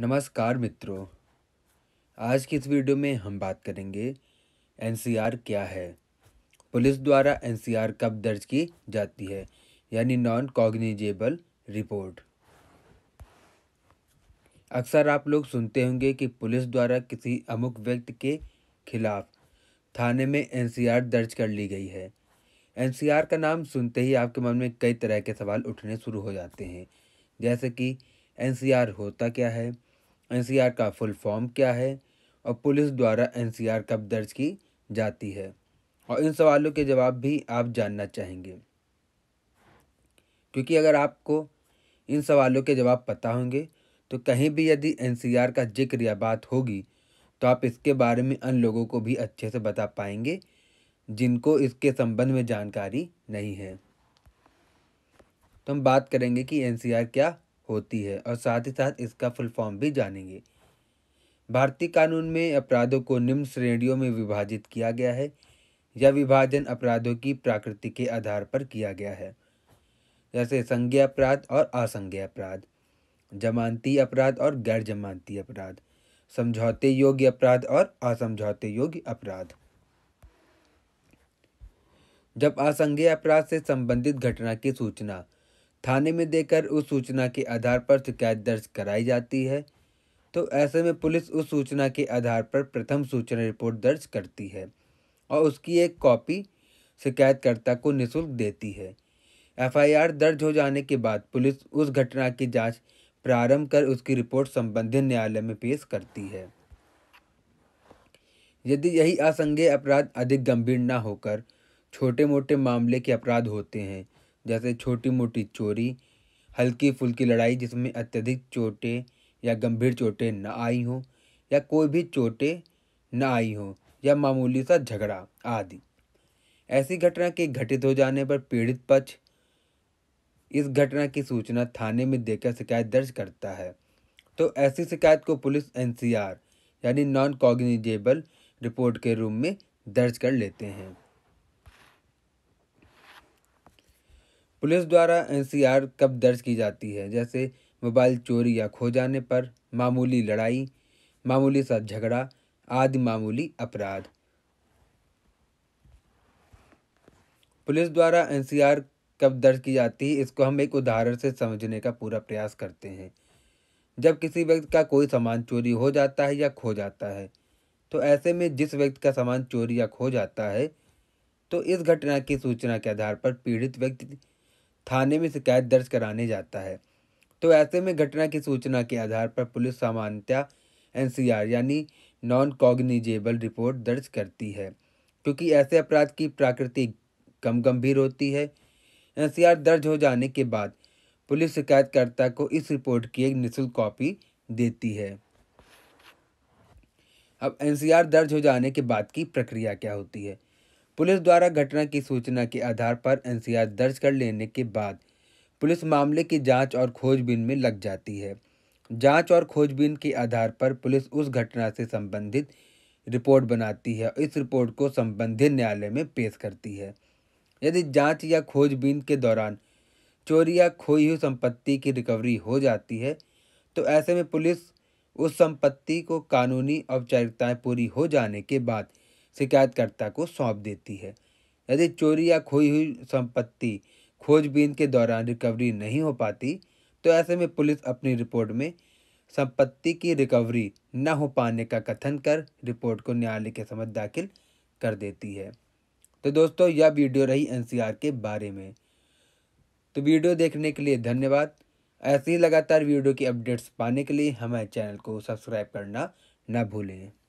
नमस्कार मित्रों आज की इस वीडियो में हम बात करेंगे एनसीआर क्या है पुलिस द्वारा एनसीआर कब दर्ज की जाती है यानी नॉन कॉग्निजेबल रिपोर्ट अक्सर आप लोग सुनते होंगे कि पुलिस द्वारा किसी अमुक व्यक्ति के खिलाफ थाने में एनसीआर दर्ज कर ली गई है एनसीआर का नाम सुनते ही आपके मन में कई तरह के सवाल उठने शुरू हो जाते हैं जैसे कि एनसीआर होता क्या है एनसीआर का फुल फॉर्म क्या है और पुलिस द्वारा एनसीआर कब दर्ज की जाती है और इन सवालों के जवाब भी आप जानना चाहेंगे क्योंकि अगर आपको इन सवालों के जवाब पता होंगे तो कहीं भी यदि एनसीआर का जिक्र या बात होगी तो आप इसके बारे में अन लोगों को भी अच्छे से बता पाएंगे जिनको इसके संबंध में जानकारी नहीं है तो हम बात करेंगे कि एनसीआर क्या होती है और साथ ही साथ इसका फुल फॉर्म भी जानेंगे भारतीय कानून में अपराधों को निम्न श्रेणियों में विभाजित किया गया है यह विभाजन अपराधों की प्रकृति के आधार पर किया गया है जैसे संज्ञा अपराध और असंज्ञ अपराध जमानती अपराध और गैर जमानती अपराध समझौते योग्य अपराध और असमझौते योग्य अपराध जब असंज्ञ अपराध से संबंधित घटना की सूचना थाने में देकर उस सूचना के आधार पर शिकायत दर्ज कराई जाती है तो ऐसे में पुलिस उस सूचना के आधार पर प्रथम सूचना रिपोर्ट दर्ज करती है और उसकी एक कॉपी शिकायतकर्ता को निःशुल्क देती है एफआईआर दर्ज हो जाने के बाद पुलिस उस घटना की जांच प्रारंभ कर उसकी रिपोर्ट संबंधित न्यायालय में पेश करती है यदि यही असंगे अपराध अधिक गंभीर न होकर छोटे मोटे मामले के अपराध होते हैं जैसे छोटी मोटी चोरी हल्की फुल्की लड़ाई जिसमें अत्यधिक चोटें या गंभीर चोटें न आई हों या कोई भी चोटें न आई हों या मामूली सा झगड़ा आदि ऐसी घटना के घटित हो जाने पर पीड़ित पक्ष इस घटना की सूचना थाने में देकर शिकायत दर्ज करता है तो ऐसी शिकायत को पुलिस एनसीआर यानी नॉन कॉग्निजेबल रिपोर्ट के रूम में दर्ज कर लेते हैं पुलिस द्वारा एनसीआर कब दर्ज की जाती है जैसे मोबाइल चोरी या खो जाने पर मामूली लड़ाई मामूली सा झगड़ा आदि मामूली अपराध पुलिस द्वारा एनसीआर कब दर्ज की जाती है इसको हम एक उदाहरण से समझने का पूरा प्रयास करते हैं जब किसी व्यक्ति का कोई सामान चोरी हो जाता है या खो जाता है तो ऐसे में जिस व्यक्ति का सामान चोरी या खो जाता है तो इस घटना की सूचना के आधार पर पीड़ित व्यक्ति थाने में शिकायत दर्ज कराने जाता है तो ऐसे में घटना की सूचना के आधार पर पुलिस सामान्यतः एनसीआर यानी नॉन कॉग्निजेबल रिपोर्ट दर्ज करती है क्योंकि ऐसे अपराध की प्रकृति कम गंभीर होती है एनसीआर दर्ज हो जाने के बाद पुलिस शिकायतकर्ता को इस रिपोर्ट की एक निःशुल्क कॉपी देती है अब एनसीआर दर्ज हो जाने के बाद की प्रक्रिया क्या होती है पुलिस द्वारा घटना की सूचना के आधार पर एनसीआर दर्ज कर लेने के बाद पुलिस मामले की जांच और खोजबीन में लग जाती है जांच और खोजबीन के आधार पर पुलिस उस घटना से संबंधित रिपोर्ट बनाती है इस रिपोर्ट को संबंधित न्यायालय में पेश करती है यदि जांच या खोजबीन के दौरान चोरी या खोई हुई संपत्ति की रिकवरी हो जाती है तो ऐसे में पुलिस उस संपत्ति को कानूनी औपचारिकताएँ पूरी हो जाने के बाद शिकायतकर्ता को सौंप देती है यदि चोरी या खोई हुई संपत्ति खोजबीन के दौरान रिकवरी नहीं हो पाती तो ऐसे में पुलिस अपनी रिपोर्ट में संपत्ति की रिकवरी न हो पाने का कथन कर रिपोर्ट को न्यायालय के समक्ष दाखिल कर देती है तो दोस्तों यह वीडियो रही एनसीआर के बारे में तो वीडियो देखने के लिए धन्यवाद ऐसे ही लगातार वीडियो की अपडेट्स पाने के लिए हमारे चैनल को सब्सक्राइब करना ना भूलें